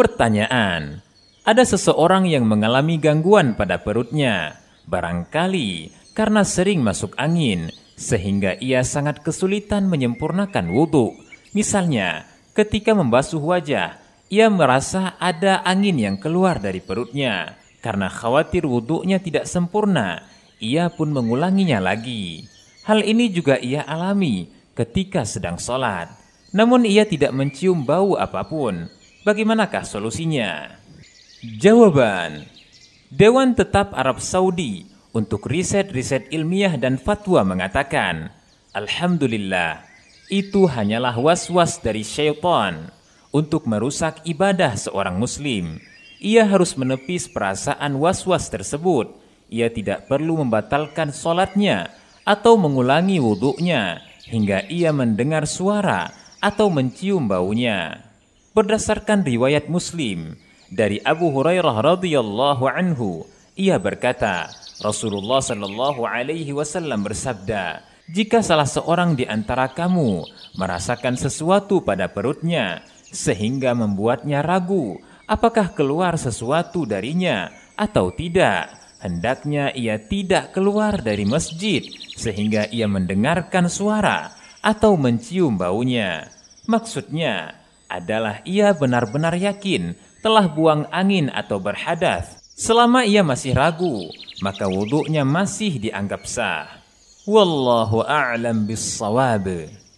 Pertanyaan: Ada seseorang yang mengalami gangguan pada perutnya, barangkali karena sering masuk angin, sehingga ia sangat kesulitan menyempurnakan wudhu. Misalnya, ketika membasuh wajah, ia merasa ada angin yang keluar dari perutnya. Karena khawatir wudhunya tidak sempurna, ia pun mengulanginya lagi. Hal ini juga ia alami ketika sedang sholat. Namun ia tidak mencium bau apapun, Bagaimanakah solusinya? Jawaban Dewan Tetap Arab Saudi untuk riset-riset ilmiah dan fatwa mengatakan, Alhamdulillah, itu hanyalah was-was dari syaitan untuk merusak ibadah seorang muslim. Ia harus menepis perasaan was-was tersebut. Ia tidak perlu membatalkan sholatnya atau mengulangi wuduknya hingga ia mendengar suara atau mencium baunya. Berdasarkan riwayat Muslim dari Abu Hurairah radhiyallahu anhu, ia berkata, Rasulullah shallallahu alaihi wasallam bersabda, "Jika salah seorang di antara kamu merasakan sesuatu pada perutnya sehingga membuatnya ragu apakah keluar sesuatu darinya atau tidak, hendaknya ia tidak keluar dari masjid sehingga ia mendengarkan suara atau mencium baunya." Maksudnya, adalah ia benar-benar yakin telah buang angin atau berhadas. Selama ia masih ragu, maka wuduknya masih dianggap sah. Wallahu a'lam bissawab.